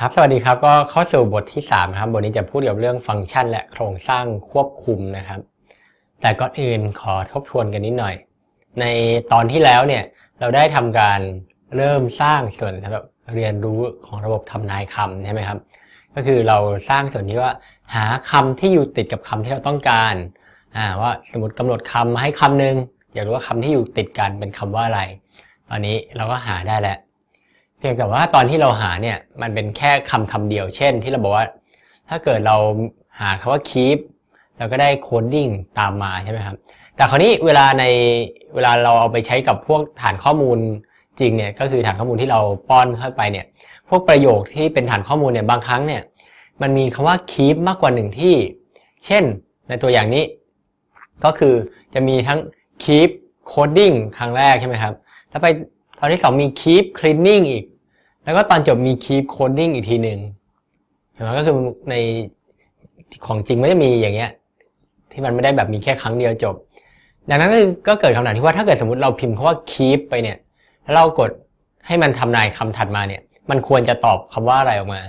ครับสวัสดีครับก็เข้าสู่บทที่3นะครับบทนี้จะพูดเกี่ยวกับเรื่องฟังก์ชันและโครงสร้างควบคุมนะครับ แต่ก่อนอื่นขอทบทวนกันนิดหน่อย ในตอนที่แล้วเนี่ย เราได้ทำการเริ่มสร้างส่วนสำหรับเรียนรู้ของระบบทำนายคำใช่ไหมครับ ก็คือเราสร้างส่วนที่ว่า หาคำที่อยู่ติดกับคำที่เราต้องการอ่าว่าสมมติกำหนดคำมาให้คำนึง อยากรู้ว่าคำที่อยู่ติดกันเป็นคำว่าอะไร ตอนนี้เราก็หาได้แล้วเพียงแต่ว่าตอนที่เราหาเนี่ยมันเป็นแค่คำคำเดียวเช่นที่เราบอกว่าถ้าเกิดเราหาคำว่า keep เราก็ได้ coding ตามมาใช่ไหมครับแต่คราวนี้เวลาในเวลาเราเอาไปใช้กับพวกฐานข้อมูลจริงเนี่ยก็คือฐานข้อมูลที่เราป้อนเข้าไปเนี่ยพวกประโยคที่เป็นฐานข้อมูลเนี่ยบางครั้งเนี่ยมันมีคำว่า keep มากกว่าหนึ่งที่ เช่นในตัวอย่างนี้ ก็คือจะมีทั้ง keep coding ครั้งแรกใช่ไหมครับแล้วไปตอนที่สองมี keep cleaning อีก แล้วก็ตอนจบมี keep coding อีกทีหนึ่งเห็นไหมก็คือในของจริงไม่ได้มีอย่างเงี้ย ที่มันไม่ได้แบบมีแค่ครั้งเดียวจบ ดังนั้นก็เกิดคำถามที่ว่าถ้าเกิดสมมติเราพิมพ์คาว่า keep ไปเนี่ย แล้วเรากดให้มันทำนายคำถัดมาเนี่ย มันควรจะตอบคำว่าอะไรออกมา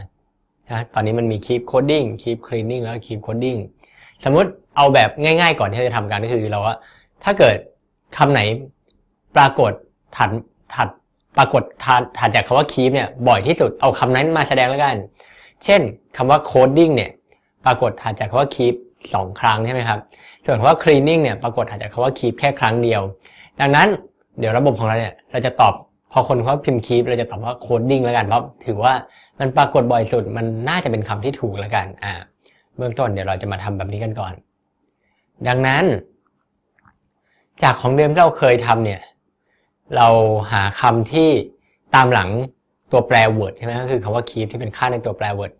นะตอนนี้มันมี keep coding keep cleaning แล้ว keep coding สมมติเอาแบบง่ายๆก่อนที่จะทำการก็คือเราว่าถ้าเกิดคำไหนปรากฏถัดถัดปรากฏถัดถัดจากคำว่าคี e เนี่ยบ่อยที่สุดเอาคำนั้นมาแสดงแล้วกัน เช่นคำว่าโคดดิ้งเนี่ยปรากฏถัดจากคำว่าคี e สองครั้งใช่ไหมครับส่วนคำว่าคลีนนิ่งเนี่ยปรากฏถัดจากคำว่าคี e แค่ครั้งเดียว ดังนั้นเดี๋ยวระบบของเราเนี่ยเราจะตอบพอคนเขาพิมพ์คี e เราจะตอบว่าโคดดิ้งแล้วกัน เพราะถือว่ามันปรากฏบ่อยสุดมันน่าจะเป็นคำที่ถูกแล้วกันอ่าเบื้องต้นเดี๋ยวเราจะมาทำแบบนี้กันก่อน ดังนั้น จากของเดิมที่เราเคยทำเนี่ยเราหาคำที่ตามหลังตัวแปร word ใช่ไหมก็คือคำว่า keep ที่เป็นค่าในตัวแปร word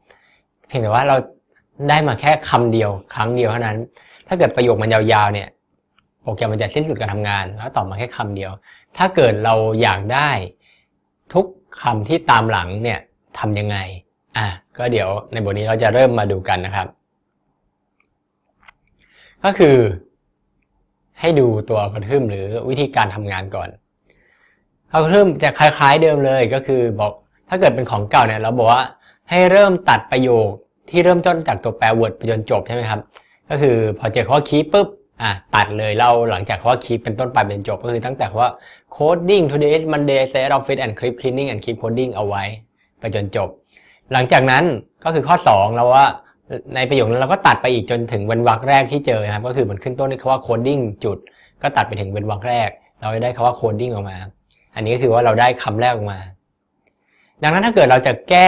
เพียงแต่ว่าเราได้มาแค่คำเดียว ครั้งเดียวเท่านั้น ถ้าเกิดประโยคมันยาวๆเนี่ยโอเคมันจะสิ้นสุดการทำงาน แล้วตอบมาแค่คำเดียว ถ้าเกิดเราอยากได้ ทุกคำที่ตามหลังเนี่ยทำยังไงอ่ะก็เดี๋ยวในบทนี้เราจะเริ่มมาดูกันนะครับ ก็คือ ให้ดูตัวลกริทึมหรือวิธีการทำงานก่อนอัลกอริทึมจะคล้ายๆเดิมเลยก็คือบอกถ้าเกิดเป็นของเก่าเนี่ย เราบอกว่าให้เริ่มตัดประโยคที่เริ่มต้นจากตัวแปร word ไปจนจบใช่ไหมครับ ก็คือพอเจอคำว่า key ปุ๊บอ่ะตัดเลยเราหลังจากคำว่า key เป็นต้นไปเป็นจบก็คือตั้งแต่คำว่า coding today is Monday set office and clip cleaning and keep coding เอาไว้ ไปจนจบ หลังจากนั้นก็คือข้อ 2 เราว่า ในประโยคนั้นเราก็ตัดไปอีกจนถึงเว้นวรรคแรกที่เจอครับก็คือมันขึ้นต้นด้วยคำว่า coding จุด ก็ตัดไปถึงเว้นวรรคแรก เราจะได้คำว่า coding ออกมาอันนี้ก็คือว่าเราได้คำแรกออกมา ดังนั้นถ้าเกิดเราจะแก้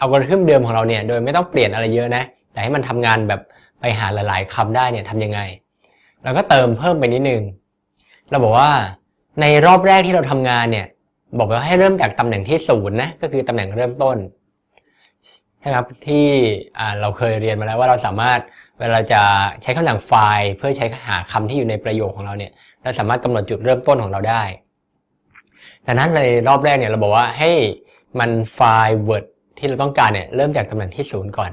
อัลกอริทึมเดิมของเราเนี่ยโดยไม่ต้องเปลี่ยนอะไรเยอะนะแต่ให้มันทำงานแบบไปหาหลาย ๆคำได้เนี่ยทำยังไงเราก็เติมเพิ่มไปนิดนึงเราบอกว่าในรอบแรกที่เราทำงานเนี่ยบอกว่าให้เริ่มจากตำแหน่งที่ศูนย์นะก็คือตำแหน่งเริ่มต้นใช่ครับที่เราเคยเรียนมาแล้วว่าเราสามารถเวลาจะใช้คำสั่งไฟล์ เพื่อใช้หาคำที่อยู่ในประโยคของเราเนี่ยเราสามารถกำหนดจุดเริ่มต้นของเราได้ดังนั้นในรอบแรกเนี่ยเราบอกว่าให้มันไฟล์ Word ที่เราต้องการเนี่ยเริ่มจากตำแหน่งที่ศูนย์ก่อน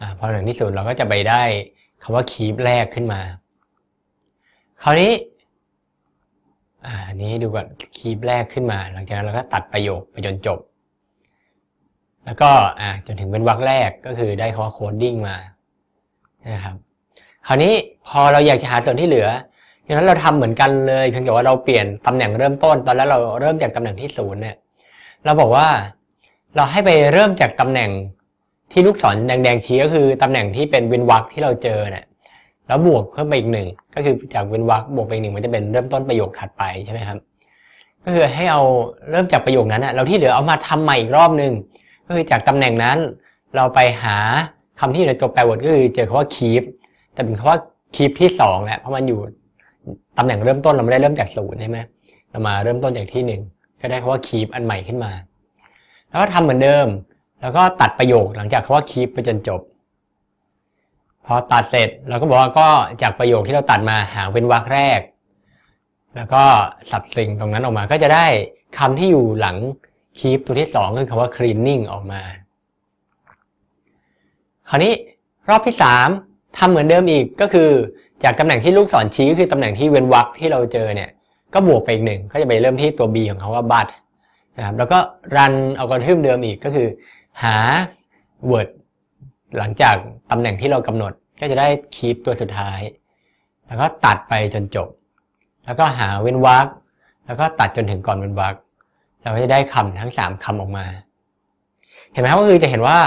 อพอตำแหน่งที่ศูนย์เราก็จะไปได้คำว่าคีบแรกขึ้นมาคราวนี้อันนี้ดูก่อนคีบแรกขึ้นมา หลังจากนั้นเราก็ตัดประโยคไปจนจบ แล้วก็จนถึงเป็นวรรคแรกก็คือได้คำว่าโคดดิ้งมานะครับคราวนี้พอเราอยากจะหาส่วนที่เหลือระนั้นเราทำเหมือนกันเลยเพียงแต่ว่าเราเปลี่ยนตำแหน่งเริ่มต้นตอนแรกเราเริ่มจากตำแหน่งที่ศูนย์เนี่ยเราบอกว่าเราให้ไปเริ่มจากตำแหน่งที่ลูกศรแดงๆชี้ก็คือตำแหน่งที่เป็นวินวักที่เราเจอเนี่ยแล้วบวกเพิ่มไปอีกหนึ่งก็คือจากวินวักบวกไปอีกหนึ่งมันจะเป็นเริ่มต้นประโยคถัดไปใช่ไหมครับก็คือให้เอาเริ่มจากประโยคนั้นะเราที่เหลือเอามาทำใหม่อีกรอบหนึ่งก็คือจากตำแหน่งนั้น เราไปหาคำที่อยู่ในตัวแปรวดก็คือเจอคำว่า keep แต่เป็นคำว่า keep ที่2แหละเพราะมันอยู่ตำแหน่งเริ่มต้นเราไม่ได้เริ่มจากศูนย์ใช่ไหมเรามาเริ่มต้นจากที่หนึ่งก็ได้คำว่าคีปอันใหม่ขึ้นมา แล้วก็ทำเหมือนเดิมแล้วก็ตัดประโยคหลังจากคำว่าคีปไปจนจบ พอตัดเสร็จเราก็บอกว่าก็จากประโยคที่เราตัดมาหาเว้นวรรคแรก แล้วก็สับสิงตรงนั้นออกมาก็จะได้คำที่อยู่หลังคีปตัวที่สองคือคำว่า cleaning ออกมา คราวนี้รอบที่สามทำเหมือนเดิมอีกก็คือจากตำแหน่งที่ลูกศรชี้ก็คือตำแหน่งที่เว้นวรรคที่เราเจอเนี่ยก็บวกไปอีกหนึ่งก็จะไปเริ่มที่ตัว b ของเขาว่าบัตนะครับแล้วก็รันเอากระทึมเดิมอีกก็คือหา word หลังจากตำแหน่งที่เรากำหนดก็จะได้คีปตัวสุดท้าย แล้วก็ตัดไปจนจบ แล้วก็หาเว้นวรรคแล้วก็ตัดจนถึงก่อนเว้นวรรคเราก็จะได้คำทั้ง 3 คำออกมา เห็นไหมครับก็คือจะเห็นว่า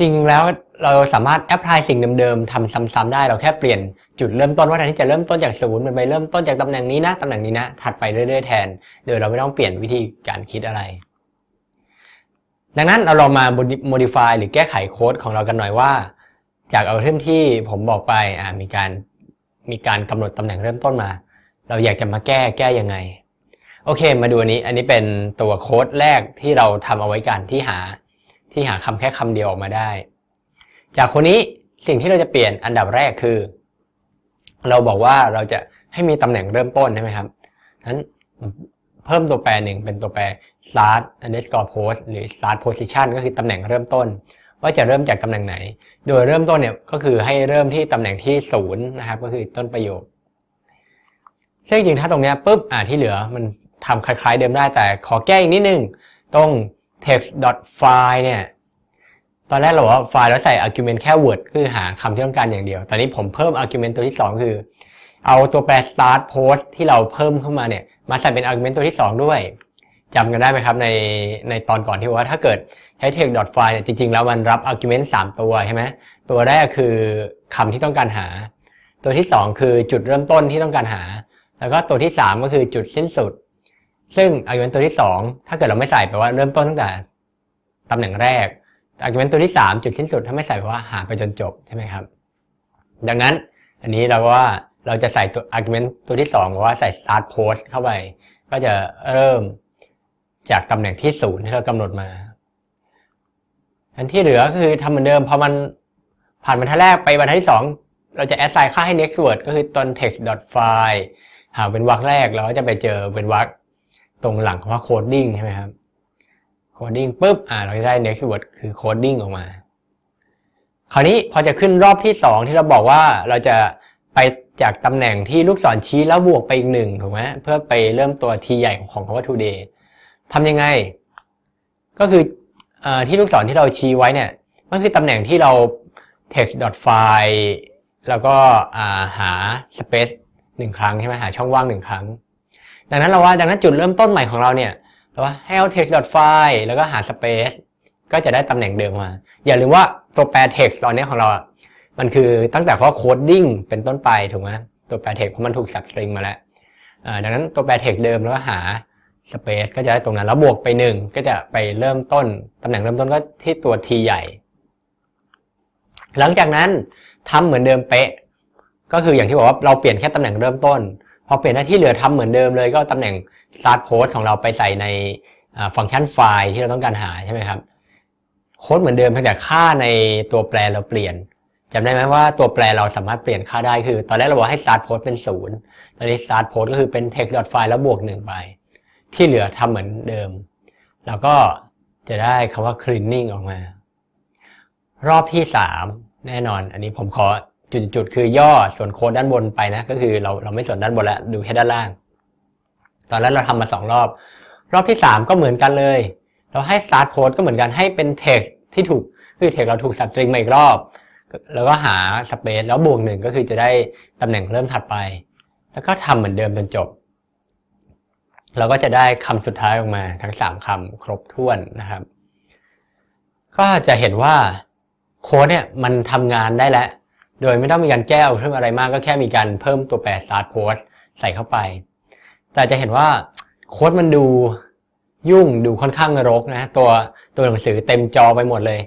จริงแล้วเราสามารถแอพพลายสิ่งเดิมๆทำซ้ำๆได้เราแค่เปลี่ยนจุดเริ่มต้นว่าแทนที่จะเริ่มต้นจากศูนย์มันไปเริ่มต้นจากตำแหน่งนี้นะตำแหน่งนี้นะถัดไปเรื่อย ๆแทน โดยเราไม่ต้องเปลี่ยนวิธีการคิดอะไร ดังนั้นเราลองมา modify หรือแก้ไขโค้ด ของเรากันหน่อยว่า จากเอาเทิมที่ผมบอกไปมีการมีการกำหนดตำแหน่งเริ่มต้นมา เราอยากจะมาแก้แก้ยังไง โอเคมาดูอันนี้อันนี้เป็นตัวโค้ด แรกที่เราทำเอาไว้กันที่หาที่หาคำแค่คำเดียวออกมาได้ จากคนนี้สิ่งที่เราจะเปลี่ยนอันดับแรกคือ เราบอกว่าเราจะให้มีตำแหน่งเริ่มต้นใช่ไหมครับนั้นเพิ่มตัวแปรหนึ่งเป็นตัวแปร start underscore post หรือ start position ก็คือตำแหน่งเริ่มต้นว่าจะเริ่มจากตำแหน่งไหน โดยเริ่มต้นเนี่ยก็คือให้เริ่มที่ตำแหน่งที่ศูนย์นะครับก็คือต้นประโยค ซึ่งจริงถ้าตรงนี้ปุ๊บอ่าที่เหลือมันทำคล้ายๆเดิมได้แต่ขอแก้อีกนิดนึงตรง text.file เนี่ย ตอนแรกเราบอกว่าไฟล์เราใส่ argument แค่ word คือหาคำที่ต้องการอย่างเดียว ตอนนี้ผมเพิ่ม argument ตัวที่ 2 คือ เอาตัวแปร start post ที่เราเพิ่มเข้ามาเนี่ยมาใส่เป็น argument ตัวที่ 2 ด้วยจำกันได้ไหมครับ ในในตอนก่อนที่ว่าถ้าเกิดใช้ text.file เนี่ยจริงๆ แล้วมันรับ argument 3 ตัวใช่ไหมตัวแรกคือคำที่ต้องการหา ตัวที่ 2 คือจุดเริ่มต้นที่ต้องการหา แล้วก็ตัวที่ 3 ก็คือจุดสิ้นสุดซึ่ง argument ตัวที่ 2 ถ้าเกิดเราไม่ใส่แปลว่าเริ่มต้นตั้งแต่ตำแหน่งแรก argument ตัวที่ 3 จุดสิ้นสุดถ้าไม่ใส่แปลว่าหาไปจนจบใช่ไหมครับ ดังนั้นอันนี้เราว่าเราจะใส่ตัว argument ตัวที่2ว่าใส่ start post เข้าไป ก็จะเริ่มจากตำแหน่งที่ศูนย์ที่เรากำหนดมา อันที่เหลือคือทำเหมือนเดิม พอมันผ่านบรรทัดแรกไปบรรทัดที่ 2 เราจะ assign ค่าให้ next word ก็คือตอน text dot file หาเป็นวรรคแรกเราก็จะไปเจอเป็นวรรคตรงหลังคำว่าโคดดิ้งใช่ไหมครับโคดดิ้งปุ๊บอ่าเราได้เนื้อคีย์เวิร์ดคือโคดดิ้งออกมา คราวนี้พอจะขึ้นรอบที่ 2 ที่เราบอกว่าเราจะไปจากตำแหน่งที่ลูกศรชี้แล้วบวกไปอีกหนึ่งถูกไหมเพื่อไปเริ่มตัวทีใหญ่ของคำว่า today ทำยังไง ก็คืออที่ลูกศรที่เราชี้ไว้เนี่ยมันคือตำแหน่งที่เรา text.file แล้วก็าหา space หนึ่งครั้งใช่ไหมหาช่องว่างหนึ่งครั้งดังนั้นเราว่าดังนั้นจุดเริ่มต้นใหม่ของเราเนี่ยเราว่าให้เอา text file แล้วก็หา space ก็จะได้ตำแหน่งเดิมมา อย่าลืมว่าตัวแปร text ตอนนี้ของเรามันคือตั้งแต่ข้อโคดดิ้งเป็นต้นไปถูกไหมตัวแปร text เพราะมันถูกสับสตริงมาแล้วดังนั้นตัวแปร text เดิมแล้วก็หา space ก็จะได้ตรงนั้นแล้วบวกไปหนึ่งก็จะไปเริ่มต้นตำแหน่งเริ่มต้นก็ที่ตัว t ใหญ่ หลังจากนั้นทำเหมือนเดิมเป๊ะก็คืออย่างที่บอกว่าเราเปลี่ยนแค่ตำแหน่งเริ่มต้นพอเปลี่ยนหน้าที่เหลือทำเหมือนเดิมเลยก็ตำแหน่ง start post ของเราไปใส่ในฟังก์ชันไฟล์ที่เราต้องการหาใช่ไหมครับโค้ดเหมือนเดิมเพียงแต่ค่าในตัวแปรเราเปลี่ยนจำได้ไหมว่าตัวแปรเราสามารถเปลี่ยนค่าได้คือตอนแรกเราบอกให้ start post เป็น0ตอนนี้ start post ก็คือเป็น text file แล้วบวก1ไป ที่เหลือทำเหมือนเดิมแล้วก็จะได้คำว่า cleaning ออกมา รอบที่ 3 แน่นอน อันนี้ผมขอจุดๆคือย่อส่วนโค้ดด้านบนไปนะ ก็คือเราเราไม่ส่วนด้านบนแล้ว ดูแค่ด้านล่าง ตอนแรกเราทำมาสองรอบ รอบที่สามก็เหมือนกันเลย เราให้ start code ก็เหมือนกันให้เป็น text ที่ถูกคือ text เราถูกสับตริงมาอีกรอบ แล้วก็หา space แล้วบวกหนึ่งก็คือจะได้ตำแหน่งเริ่มถัดไป แล้วก็ทำเหมือนเดิมจนจบ เราก็จะได้คำสุดท้ายออกมาทั้งสามคำครบถ้วนนะครับก็จะเห็นว่าโค้ดเนี่ยมันทำงานได้แล้วโดยไม่ต้องมีการแก้เอาเพิ่มอะไรมากก็แค่มีการเพิ่มตัวแปร start post ใส่เข้าไป แต่จะเห็นว่าโค้ดมันดูยุ่งดูค่อนข้างรกนะ ตัวตัวหนังสือเต็มจอไปหมดเลย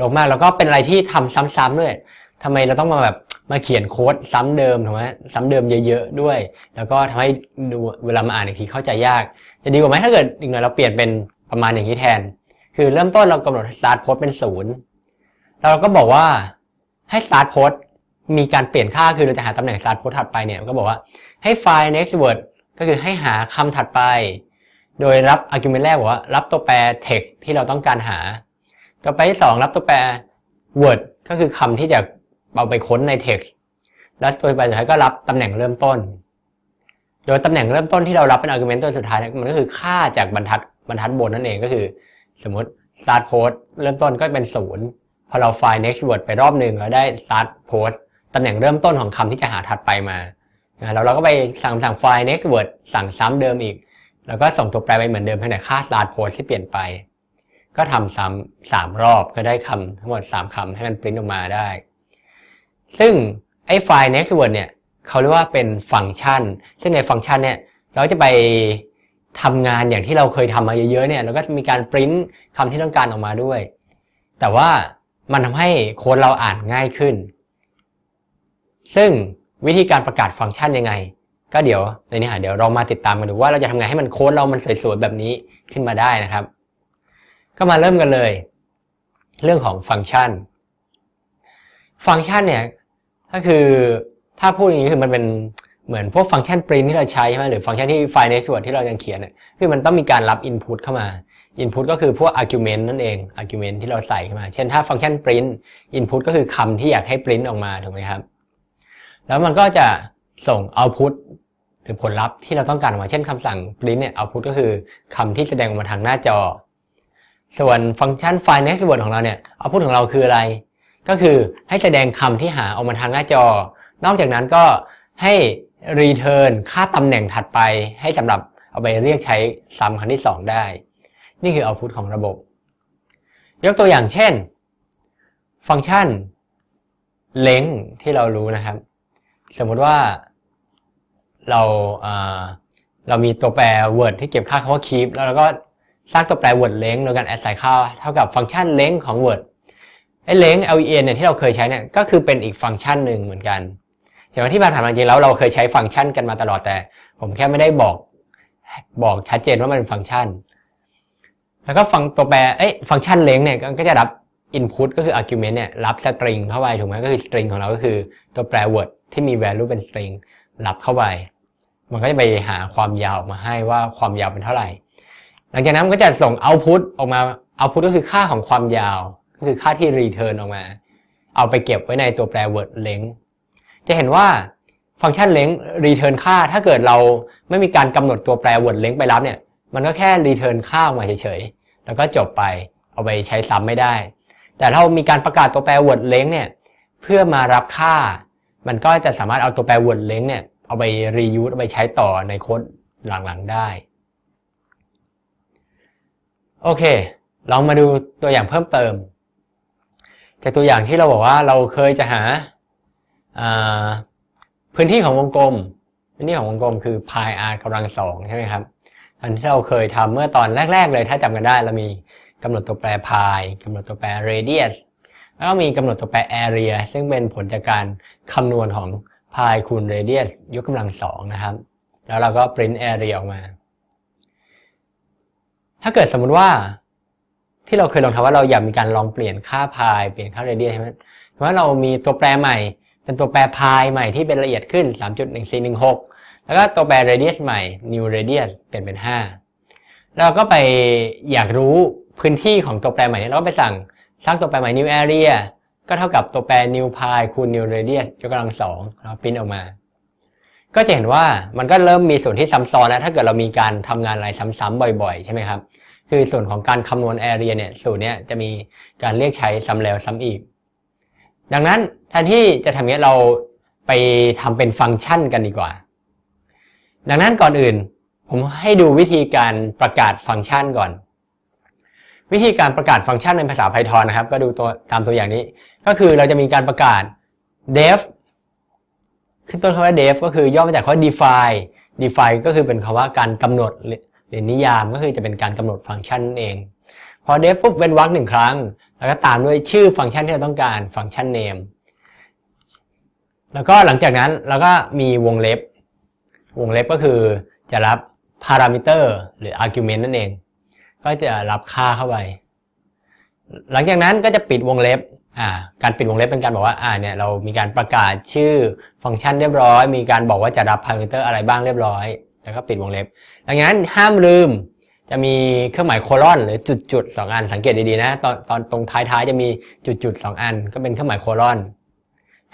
รกมาก แล้วก็เป็นอะไรที่ทำซ้ำๆด้วย ทำไมเราต้องมาแบบมาเขียนโค้ดซ้ำเดิมถูกไหมซ้ำเดิมเยอะๆด้วย แล้วก็ทำให้ดูเวลามาอ่านอีกทีเข้าใจยาก จะดีกว่าไหมถ้าเกิดอีกหน่อยเราเปลี่ยนเป็นประมาณอย่างนี้แทน คือเริ่มต้นเรากำหนด start post เป็นศูนย์เราก็บอกว่าให้ start post มีการเปลี่ยนค่าคือเราจะหาตำแหน่ง start post ถัดไปเนี่ยก็บอกว่าให้ find next word ก็คือให้หาคำถัดไป โดยรับ argument แรกว่า รับตัวแปร text ที่เราต้องการหา ต่อไปที่สองรับตัวแปร word ก็คือคำที่จะเอาไปค้นใน text แล้วตัวแปรสุดท้ายก็รับตำแหน่งเริ่มต้น โดยตำแหน่งเริ่มต้นที่เรารับเป็น argument ตัวสุดท้ายมันก็คือ ค่าจากบรรทัด บรรทัดบนนั่นเองก็คือ สมมติ start post เริ่มต้นก็เป็นศูนย์พอเรา find next word ไปรอบหนึ่งเราได้ start post ตำแหน่งเริ่มต้นของคำที่จะหาถัดไปมาแล้วเราก็ไปสั่งสั่งไฟล์ next word สั่งซ้ำเดิมอีก แล้วก็ส่งตัวแปรไปเหมือนเดิมให้ในแต่ค่า start post ที่เปลี่ยนไป ก็ทำซ้ำสามรอบก็ได้คำทั้งหมด 3คำให้มันปริ้นออกมาได้ ซึ่งไอ้ไฟล์ next word เนี่ยเขาเรียกว่าเป็นฟังก์ชัน ซึ่งในฟังก์ชันเนี่ยเราจะไปทำงานอย่างที่เราเคยทำมาเยอะๆเนี่ยเราก็จะมีการปริ้นคำที่ต้องการออกมาด้วยแต่ว่ามันทำให้โค้ดเราอ่านง่ายขึ้นซึ่งวิธีการประกาศฟังก์ชันยังไง ก็เดี๋ยวในนี้ะเดี๋ยวเรามาติดตามกันดูว่าเราจะทำไงให้มันโค้ดเรามันสวยๆแบบนี้ขึ้นมาได้นะครับ ก็มาเริ่มกันเลย เรื่องของฟังก์ชัน ฟังก์ชันเนี่ยก็คือถ้าพูดอย่างนี้คือมันเป็นเหมือนพวกฟังก์ชันปริ้นที่เราใช้ใช่ไหมหรือฟังก์ชันที่ไฟล์ในส่วนที่เรายังเขียนคือมันต้องมีการรับ Input เข้ามา Input ก็คือพวก Argument นั่นเอง Argument ที่เราใส่เข้ามา เช่นถ้าฟังก์ชันปริ้นินพุตก็คือคำที่อยากให้ปรินออกมาถูกไหมครับแล้วมันก็จะส่งเอาพุทหรือผลลัพธ์ที่เราต้องการออกมาเช่นคำสั่ง print เนี่ยเอาพุทก็คือคำที่แสดงออกมาทางหน้าจอ ส่วนฟังก์ชัน find next w o r d ของเราเนี่ยเอาพุทของเราคืออะไร ก็คือให้แสดงคำที่หาออกมาทางหน้าจอ นอกจากนั้นก็ให้ return ค่าตำแหน่งถัดไป ให้สำหรับเอาไปเรียกใช้ซ้ำครั้งที่ 2 ได้ นี่คือเอาพุทของระบบ ยกตัวอย่างเช่น ฟังก์ชัน length ที่เรารู้นะครับสมมุติว่าเราเรามีตัวแปร word ที่เก็บค่าคำว่า keep แล้วเราก็สร้างตัวแปร word length โดยการ a d d ใส่ค่าเท่ากับฟังก์ชัน length ของ word ไอ้ length len เนี่ยที่เราเคยใช้เนี่ยก็คือเป็นอีกฟังก์ชันหนึ่งเหมือนกันแต่ว่าที่มาถามจริงแล้วเราเคยใช้ฟังก์ชันกันมาตลอดแต่ผมแค่ไม่ได้บอกบอกชัดเจนว่ามันเป็นฟังก์ชัน แล้วก็ฟังตัวแปรเอ้ฟังก์ชัน length เนี่ยก็จะรับ input ก็คือ argument เนี่ยรับ string เข้าไปถูกไหมก็คือ string ของเราก็คือตัวแปร word ที่มี value เป็น string รับเข้าไป มันก็จะไปหาความยาวมาให้ว่าความยาวเป็นเท่าไหร่ หลังจากนั้นมันก็จะส่ง output ออกมา output ก็คือค่าของความยาว ก็คือค่าที่ return ออกมา เอาไปเก็บไว้ในตัวแปร word length จะเห็นว่าฟังก์ชัน length return ค่า ถ้าเกิดเราไม่มีการกำหนดตัวแปร word length ไปรับเนี่ย มันก็แค่ return ค่าออกมาเฉยๆ แล้วก็จบไป เอาไปใช้ซ้ำไม่ได้ แต่ถ้ามีการประกาศตัวแปร word length เนี่ย เพื่อมารับค่ามันก็จะสามารถเอาตัวแปร word length เนี่ยเอาไป reuse เอาไปใช้ต่อในโค้ดหลัง ๆได้ โอเคลองมาดูตัวอย่างเพิ่มเติม จากตัวอย่างที่เราบอกว่าเราเคยจะหา พื้นที่ของวงกลมพื้นที่ของวงกลมคือ pi r กำลังสองใช่ไหมครับ อันที่เราเคยทำเมื่อตอนแรก ๆเลยถ้าจำกันได้ เรามีกำหนดตัวแปร pi กำหนดตัวแปร radius แล้วก็มีกำหนดตัวแปร area ซึ่งเป็นผลจากการคำนวณของ pi คูณ radius ยกกำลังสองนะครับ แล้วเราก็ print area ออกมา ถ้าเกิดสมมติว่าที่เราเคยลองทำว่าเราอยากมีการลองเปลี่ยนค่า pi เปลี่ยนค่า radius ใช่ไหมเพราะว่าเรามีตัวแปรใหม่ เป็นตัวแปร pi ใหม่ที่เป็นละเอียดขึ้น 3.1416แล้วก็ตัวแปร radius ใหม่ new radius เปลี่ยนเป็น 5 เราก็ไปอยากรู้พื้นที่ของตัวแปรใหม่นี้ เราก็ไปสั่งสร้างตัวแปรใหม่ new area ก็เท่ากับตัวแปร new pi คูณ new radius ยกกำลังสองเราพิมพ์ออกมา ก็จะเห็นว่ามันก็เริ่มมีส่วนที่ซ้ำซ้อนนะ ถ้าเกิดเรามีการทำงานอะไรซ้ำๆบ่อยๆ ใช่ไหมครับ คือส่วนของการคำนวณ area เนี่ย สูตรเนี้ยจะมีการเรียกใช้ซ้ำแล้วซ้ำอีก ดังนั้นแทนที่จะทำเนี้ยเราไปทำเป็นฟังก์ชันกันดีกว่า ดังนั้นก่อนอื่น ผมให้ดูวิธีการประกาศฟังก์ชันก่อนวิธีการประกาศฟังก์ชันในภาษา Python นะครับ ก็ดูตัวตามตัวอย่างนี้ ก็คือเราจะมีการประกาศ def ขึ้นต้นคำว่า def ก็คือย่อมาจากคำว่า define define ก็คือเป็นคำว่าการกำหนดหรือนิยามก็คือจะเป็นการกำหนดฟังก์ชันนั่นเอง พอ def ปุ๊บเว้นวรรคหนึ่งครั้ง แล้วก็ตามด้วยชื่อฟังก์ชันที่เราต้องการฟังก์ชัน name แล้วก็หลังจากนั้นเราก็มีวงเล็บวงเล็บก็คือจะรับพารามิเตอร์หรืออาร์กิวเมนต์นั่นเองก็จะรับค่าเข้าไป หลังจากนั้นก็จะปิดวงเล็บ อ่า การปิดวงเล็บเป็นการบอกว่า อ่า เนี่ย เรามีการประกาศชื่อฟังก์ชันเรียบร้อย มีการบอกว่าจะรับพารามิเตอร์อะไรบ้างเรียบร้อย แล้วก็ปิดวงเล็บดังนั้นห้ามลืมจะมีเครื่องหมายโคลอนหรือจุดจุดสองอัน สังเกตดีๆนะตอนตอนตรงท้ายๆจะมีจุดจุดสองอันก็เป็นเครื่องหมายโคลอน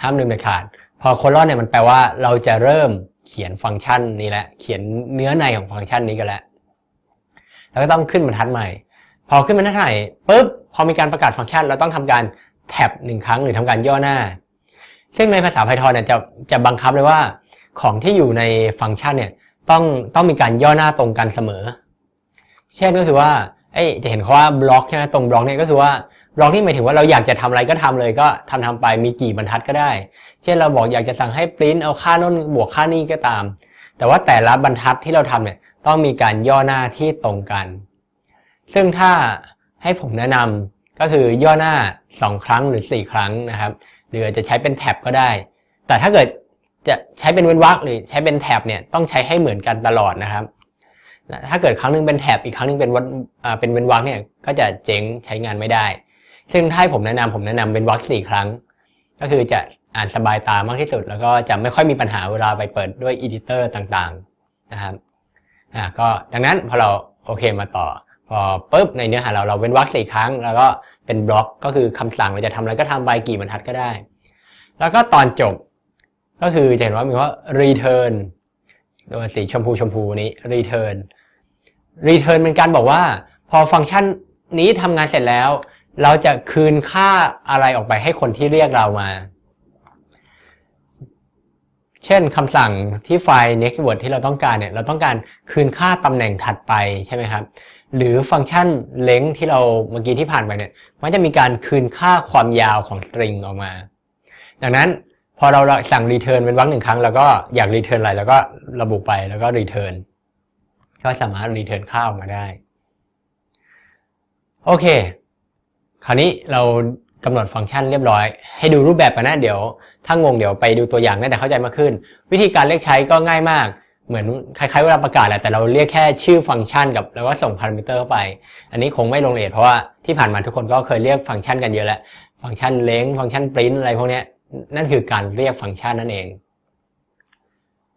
ห้ามลืมเด็ดขาด พอโคลอนเนี่ยมันแปลว่า เราจะเริ่มเขียนฟังก์ชันนี้แหละเขียนเนื้อในของฟังก์ชันนี้กันแล้วแล้วก็ต้องขึ้นบรรทัดใหม่ พอขึ้นบรรทัดใหม่ปุ๊บพอมีการประกาศฟังก์ชันเราต้องทำการแท็บหนึ่งครั้งหรือทำการย่อหน้า ซึ่งในภาษา Python เนี่ยจะจะบังคับเลยว่า ของที่อยู่ในฟังก์ชันเนี่ยต้องต้องมีการย่อหน้าตรงกันเสมอ เช่นก็คือว่าไอจะเห็นเขาว่าบล็อกใช่ไหมตรงบล็อกเนี่ยก็คือว่าบล็อกที่หมายถึงว่าเราอยากจะทำอะไรก็ทำเลย ก็ทำทำไปมีกี่บรรทัดก็ได้ เช่นเราบอกอยากจะสั่งให้ปริ้นเอาค่าน้นบวกค่านี้ก็ตาม แต่ว่าแต่ละบรรทัดที่เราทำเนี่ยต้องมีการย่อหน้าที่ตรงกัน ซึ่งถ้าให้ผมแนะนำก็คือย่อหน้า 2 ครั้งหรือ 4 ครั้งนะครับ หรือจะใช้เป็นแท็บก็ได้ แต่ถ้าเกิดจะใช้เป็นเว้นวรรคหรือใช้เป็นแท็บเนี่ยต้องใช้ให้เหมือนกันตลอดนะครับ ถ้าเกิดครั้งนึงเป็นแท็บอีกครั้งนึงเป็นวันเป็นเว้นวรรคเนี่ย ก็จะเจ๊งใช้งานไม่ได้ ซึ่งถ้าผมแนะนำผมแนะนำเว้นวรรคสี่ครั้ง ก็คือจะอ่านสบายตามากที่สุด แล้วก็จะไม่ค่อยมีปัญหาเวลาไปเปิดด้วยอีดิเตอร์ต่างๆนะครับอ่าก็ดังนั้นพอเราโอเคมาต่อพอปุ๊บในเนื้อหาเราเรา เว้นวรรคสี่ครั้ง แล้วก็เป็นบล็อกก็คือคำสั่งเราจะทำอะไรก็ทำไปกี่บรรทัดก็ได้ แล้วก็ตอนจบก็คือจะเห็นว่า มีว่า return ตัวสีชมพูชมพูนี้ return return เป็นการบอกว่าพอฟังก์ชันนี้ทำงานเสร็จแล้ว เราจะคืนค่าอะไรออกไปให้คนที่เรียกเรามาเช่นคำสั่งที่ไฟล์ next w o r d ที่เราต้องการเนี่ยเราต้องการคืนค่าตำแหน่งถัดไปใช่ไหมครับ หรือฟังก์ชัน length ที่เราเมื่อกี้ที่ผ่านไปเนี่ยมันจะมีการคืนค่าความยาวของ string ออกมา ดังนั้นพอเราสั่ง return เป็นวรรคหนึ่งครั้ง แล้วก็อยาก return อะไร แล้วก็ระบุไปแล้วก็ return ก็สามารถ return ค่าออกมาได้ โอเค คราวนี้เรากำหนดฟังก์ชันเรียบร้อย ให้ดูรูปแบบกันนะเดี๋ยวถ้างงเดี๋ยวไปดูตัวอย่างน่าจะเข้าใจมากขึ้น วิธีการเรียกใช้ก็ง่ายมาก เหมือนคล้ายๆเวลาประกาศแหละแต่เราเรียกแค่ชื่อฟังก์ชันกับ แล้วก็ส่งพารามิเตอร์เข้าไปอันนี้คงไม่ลงละเอียดเพราะว่าที่ผ่านมาทุกคนก็เคยเรียกฟังก์ชันกันเยอะแล้ว ฟังก์ชันเลงฟังก์ชันปริ้นอะไรพวกนี้นั่นคือการเรียกฟังก์ชันนั่นเอง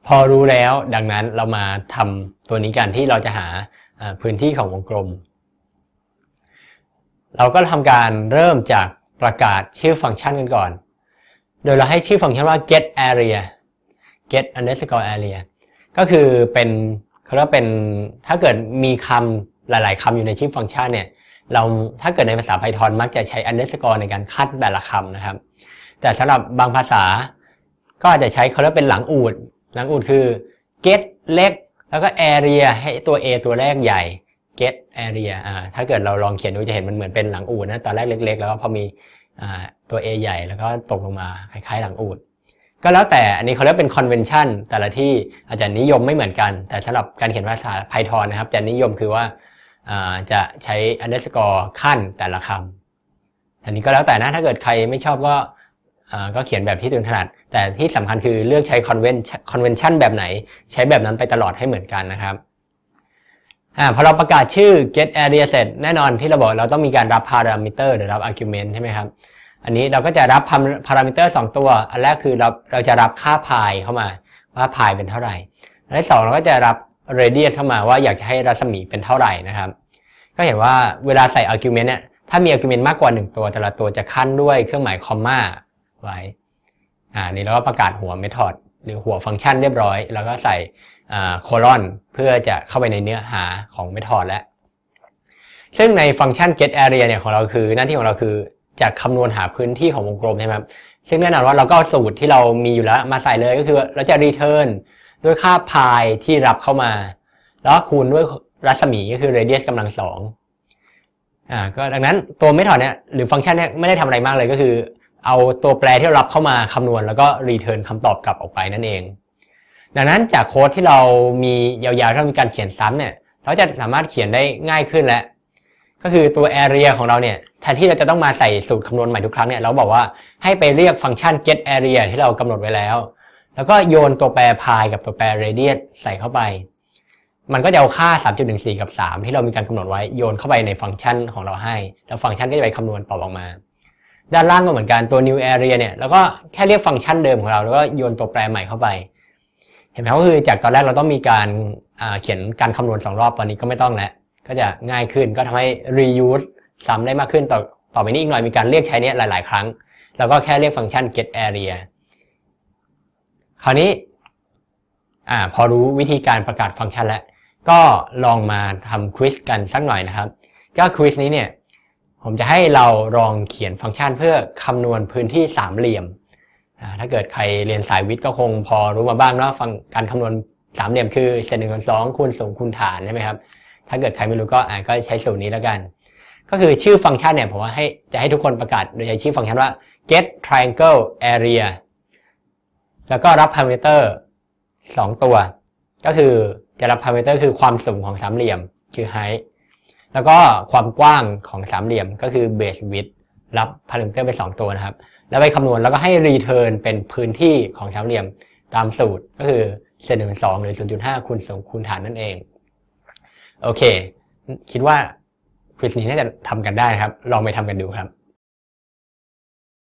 พอรู้แล้วดังนั้นเรามาทำตัวนี้กันที่เราจะหาพื้นที่ของวงกลม เราก็ทำการเริ่มจากประกาศชื่อฟังก์ชันกันก่อน โดยเราให้ชื่อฟังก์ชันว่า get area get underscore area ก็คือเป็นเขาเรียกเป็นถ้าเกิดมีคำหลายๆคำอยู่ในชื่อฟังก์ชันเนี่ยเราถ้าเกิดในภาษา Python มักจะใช้ underscore ในการคัดแต่ละคำนะครับ แต่สำหรับบางภาษาก็อาจจะใช้เขาเรียกเป็นหลังอูด หลังอูดคือ get เล็กแล้วก็ area ให้ตัว a ตัวแรกใหญ่ get area อ่า ถ้าเกิดเราลองเขียนดูจะเห็นมันเหมือนเป็นหลังอูดนะ ตอนแรกเล็กๆ แล้วพอมีอ่าตัว A ใหญ่ แล้วก็ตกลงมาคล้ายๆ หลังอูด ก็แล้วแต่อันนี้เขาเรียกเป็น convention แต่ละที่อาจจะนิยมไม่เหมือนกัน แต่สำหรับการเขียนภาษา Python นะครับจะนิยมคือว่าจะใช้ underscore ขั้นแต่ละคำอันนี้ก็แล้วแต่นะ ถ้าเกิดใครไม่ชอบก็ก็เขียนแบบที่ตัวถนัด แต่ที่สำคัญคือเลือกใช้ convention แบบไหน ใช้แบบนั้นไปตลอดให้เหมือนกันนะครับอ่าพอเราประกาศชื่อ get area เสร็จแน่นอนที่เราบอกเราต้องมีการรับพารามิเตอร์หรือรับ argument ใช่ไหมครับ อันนี้เราก็จะรับพามิเตอร์สอ2ตัว อันแรกคือเราเราจะรับค่า pi เข้ามาว่า pi เป็นเท่าไหร่ อันที่สองเราก็จะรับ radius เข้ามาว่าอยากจะให้รัศมีเป็นเท่าไหร่นะครับ ก็เห็นว่าเวลาใส่ argument เนี่ย ถ้ามี argument มากกว่า 1 ตัวแต่ละตัวจะขั้นด้วยเครื่องหมายคอมมาไว้อ่านี่เราก็ประกาศหัว method หรือหัวฟังก์ชันเรียบร้อย แล้วก็ใส่โคลอนเพื่อจะเข้าไปในเนื้อหาของเมธอดแล้ว ซึ่งในฟังก์ชัน get area เนี่ยของเราคือหน้าที่ของเราคือจะคำนวณหาพื้นที่ของวงกลมใช่ไหมครับซึ่งแน่นอนว่าเราก็สูตรที่เรามีอยู่แล้วมาใส่เลยก็คือเราจะ return ด้วยค่า pi ที่รับเข้ามา แล้วคูณด้วยรัศมีก็คือ radius กำลังสองอ่าก็ดังนั้นตัวเมธอดเนี่ยหรือฟังก์ชันเนี่ยไม่ได้ทำอะไรมากเลยก็คือเอาตัวแปรที่รรับเข้ามาคำนวณแล้วก็ return คำตอบกลับออกไปนั่นเองดังนั้นจากโค้ดที่เรามียาวๆที่เรามีการเขียนซ้ำเนี่ย เราจะสามารถเขียนได้ง่ายขึ้นแล้ว ก็คือตัว area ของเราเนี่ยแทนที่เราจะต้องมาใส่สูตรคำนวณใหม่ทุกครั้งเนี่ย เราบอกว่าให้ไปเรียกฟังก์ชัน get area ที่เรากำหนดไว้แล้ว แล้วก็โยนตัวแปร pi กับตัวแปร radius ใส่เข้าไป มันก็จะเอาค่า 3.14 กับ 3 ที่เรามีการกำหนดไว้โยนเข้าไปในฟังก์ชันของเราให้ แล้วฟังก์ชันก็จะไปคำนวณตอบออกมา ด้านล่างก็เหมือนกันตัว new area เนี่ยแล้วก็แค่เรียกฟังก์ชันเดิมของเราแล้วก็โยนตัวแปรใหม่เข้าไปเห็นไหมก็คือ จากตอนแรกเราต้องมีการเขียนการคำนวณสองรอบตอนนี้ก็ไม่ต้องแล้ว ก็จะง่ายขึ้นก็ทำให้ reuse ซ้ำได้มากขึ้นต่อต่อไปนี้อีกหน่อยมีการเรียกใช้นี้หลายๆครั้ง แล้วก็แค่เรียกฟังก์ชัน get area คราวนี้พอรู้วิธีการประกาศฟังก์ชันแล้ว ก็ลองมาทำควิสกันสักหน่อยนะครับก็ควิสนี้เนี่ยผมจะให้เราลองเขียนฟังก์ชันเพื่อคำนวณพื้นที่สามเหลี่ยมถ้าเกิดใครเรียนสายวิทย์ก็คงพอรู้มาบ้างเนาะฟังการคำนวณสามเหลี่ยมคือเศษหนึ่งส่วนสองคูณสูงคูณฐานใช่ไหมครับถ้าเกิดใครไม่รู้ก็อ่าก็ใช้สูตรนี้แล้วกัน ก็คือชื่อฟังก์ชันเนี่ยผมว่าให้จะให้ทุกคนประกาศโดยใช้ชื่อฟังก์ชันว่า get triangle area แล้วก็รับพารามิเตอร์สองตัว ก็คือจะรับพารามิเตอร์คือความสูงของสามเหลี่ยมคือ h e i g h t แล้วก็ความกว้างของสามเหลี่ยมก็คือ base width รับพารามิเตอร์ไปสองตัวนะครับแล้วไปคำนวณแล้วก็ให้รีเทิร์นเป็นพื้นที่ของสามเหลี่ยมตามสูตร ก็คือเศษหนึ่งสองหรือ 0.5คูณสองคูณฐานนั่นเอง โอเค คิดว่าควิสนี้น่าจะทำกันได้ครับ ลองไปทำกันดูครับ